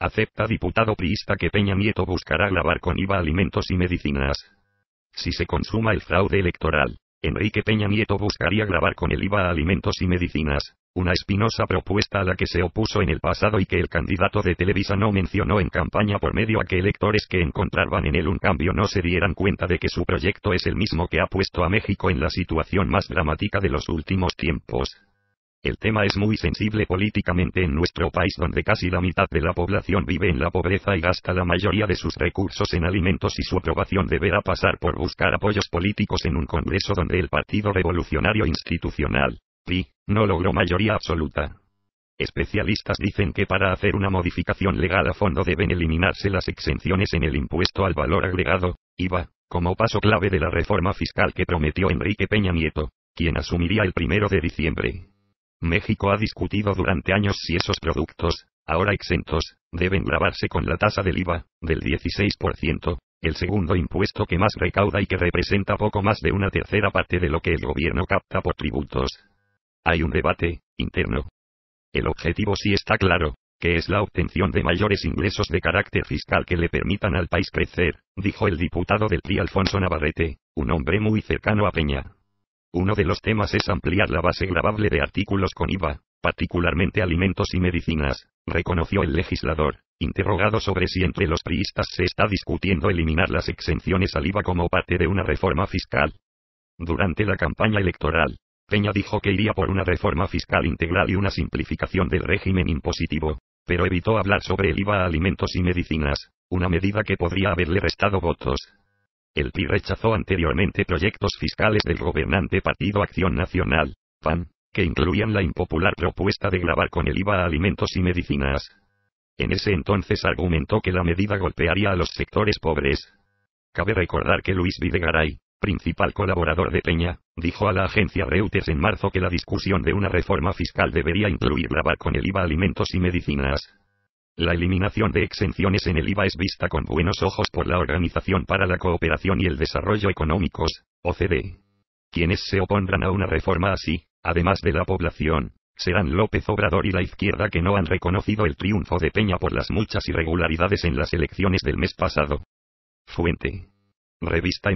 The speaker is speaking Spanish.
Acepta diputado priista que Peña Nieto buscará grabar con IVA alimentos y medicinas. Si se consuma el fraude electoral, Enrique Peña Nieto buscaría grabar con el IVA alimentos y medicinas, una espinosa propuesta a la que se opuso en el pasado y que el candidato de Televisa no mencionó en campaña por medio a que electores que encontraban en él un cambio no se dieran cuenta de que su proyecto es el mismo que ha puesto a México en la situación más dramática de los últimos tiempos. El tema es muy sensible políticamente en nuestro país donde casi la mitad de la población vive en la pobreza y gasta la mayoría de sus recursos en alimentos y su aprobación deberá pasar por buscar apoyos políticos en un Congreso donde el Partido Revolucionario Institucional, PI, no logró mayoría absoluta. Especialistas dicen que para hacer una modificación legal a fondo deben eliminarse las exenciones en el impuesto al valor agregado, IVA, como paso clave de la reforma fiscal que prometió Enrique Peña Nieto, quien asumiría el 1 de diciembre. México ha discutido durante años si esos productos, ahora exentos, deben grabarse con la tasa del IVA, del 16%, el segundo impuesto que más recauda y que representa poco más de una tercera parte de lo que el gobierno capta por tributos. Hay un debate, interno. El objetivo sí está claro, que es la obtención de mayores ingresos de carácter fiscal que le permitan al país crecer, dijo el diputado del PRI Alfonso Navarrete, un hombre muy cercano a Peña. Uno de los temas es ampliar la base grabable de artículos con IVA, particularmente alimentos y medicinas, reconoció el legislador, interrogado sobre si entre los priistas se está discutiendo eliminar las exenciones al IVA como parte de una reforma fiscal. Durante la campaña electoral, Peña dijo que iría por una reforma fiscal integral y una simplificación del régimen impositivo, pero evitó hablar sobre el IVA a alimentos y medicinas, una medida que podría haberle restado votos. El PI rechazó anteriormente proyectos fiscales del gobernante Partido Acción Nacional, PAN, que incluían la impopular propuesta de grabar con el IVA alimentos y medicinas. En ese entonces argumentó que la medida golpearía a los sectores pobres. Cabe recordar que Luis Videgaray, principal colaborador de Peña, dijo a la agencia Reuters en marzo que la discusión de una reforma fiscal debería incluir grabar con el IVA alimentos y medicinas. La eliminación de exenciones en el IVA es vista con buenos ojos por la Organización para la Cooperación y el Desarrollo Económicos, OCDE. Quienes se opondrán a una reforma así, además de la población, serán López Obrador y la izquierda que no han reconocido el triunfo de Peña por las muchas irregularidades en las elecciones del mes pasado. Fuente. Revista